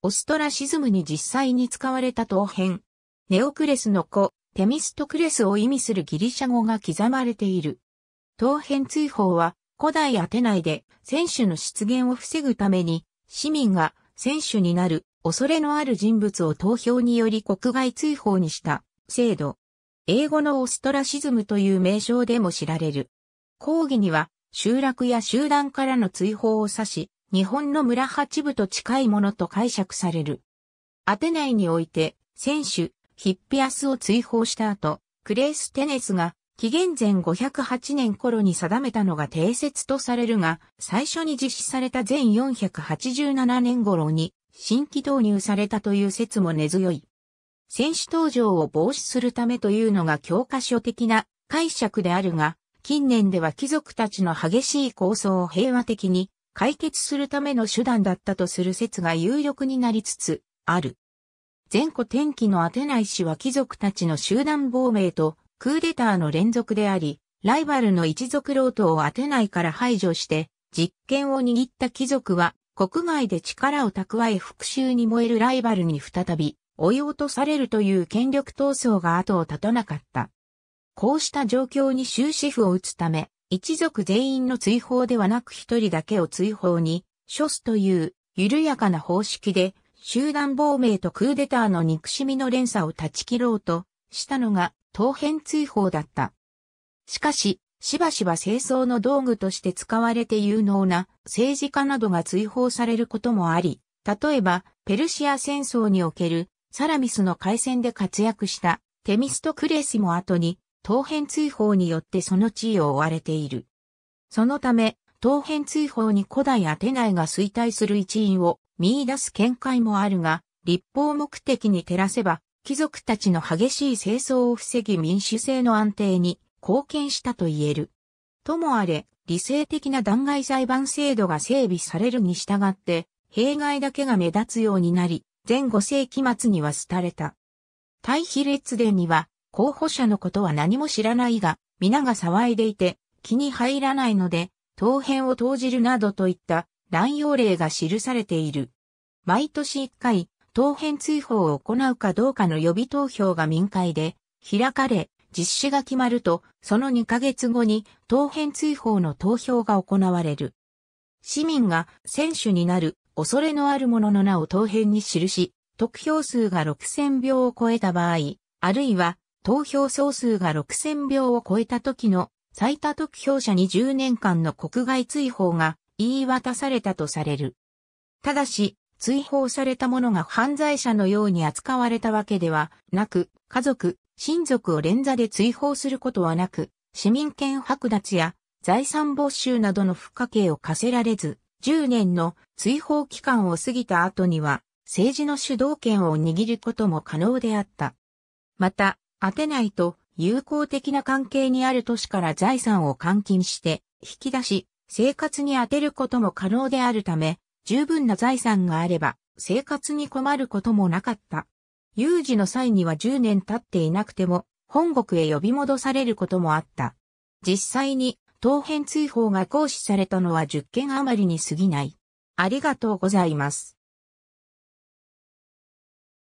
オストラシズムに実際に使われた陶片。ネオクレスの子、テミストクレスを意味するギリシャ語が刻まれている。陶片追放は古代アテナイで選手の出現を防ぐために市民が選手になる恐れのある人物を投票により国外追放にした制度。英語のオストラシズムという名称でも知られる。抗議には集落や集団からの追放を指し、日本の村八部と近いものと解釈される。アテナイにおいて、選手、ヒッピアスを追放した後、クレーステネスが紀元前508年頃に定めたのが定説とされるが、最初に実施された前487年頃に新規導入されたという説も根強い。選手登場を防止するためというのが教科書的な解釈であるが、近年では貴族たちの激しい抗争を平和的に解決するための手段だったとする説が有力になりつつある。前後天気の当てない氏は貴族たちの集団亡命とクーデターの連続であり、ライバルの一族老党を当てないから排除して実権を握った貴族は国外で力を蓄え復讐に燃えるライバルに再び追い落とされるという権力闘争が後を絶たなかった。こうした状況に終止符を打つため、一族全員の追放ではなく一人だけを追放に、処すという緩やかな方式で、集団亡命とクーデターの憎しみの連鎖を断ち切ろうとしたのが当編追放だった。しかし、しばしば清掃の道具として使われて有能な政治家などが追放されることもあり、例えばペルシア戦争におけるサラミスの海戦で活躍したテミストクレスも後に当編追放によってその地位を追われている。そのため、当編追放に古代アテナイが衰退する一因を見出す見解もあるが、立法目的に照らせば、貴族たちの激しい清掃を防ぎ民主制の安定に貢献したと言える。ともあれ、理性的な弾劾裁判制度が整備されるに従って、弊害だけが目立つようになり、前後世紀末には廃れた。対比列伝には、候補者のことは何も知らないが、皆が騒いでいて、気に入らないので、当編を投じるなどといった乱用例が記されている。毎年1回、当編追放を行うかどうかの予備投票が民会で開かれ、実施が決まると、その2ヶ月後に当編追放の投票が行われる。市民が選手になる恐れのある者の名を当編に記し、得票数が6000票を超えた場合、あるいは投票総数が6000票を超えた時の最多得票者に10年間の国外追放が言い渡されたとされる。ただし、追放された者が犯罪者のように扱われたわけではなく、家族、親族を連座で追放することはなく、市民権剥奪や財産没収などの不可刑を課せられず、10年の追放期間を過ぎた後には、政治の主導権を握ることも可能であった。また、当てないと友好的な関係にある都市から財産を換金して引き出し、生活に充てることも可能であるため、十分な財産があれば生活に困ることもなかった。有事の際には10年経っていなくても本国へ呼び戻されることもあった。実際に当編追放が行使されたのは10件余りに過ぎない。ありがとうございます。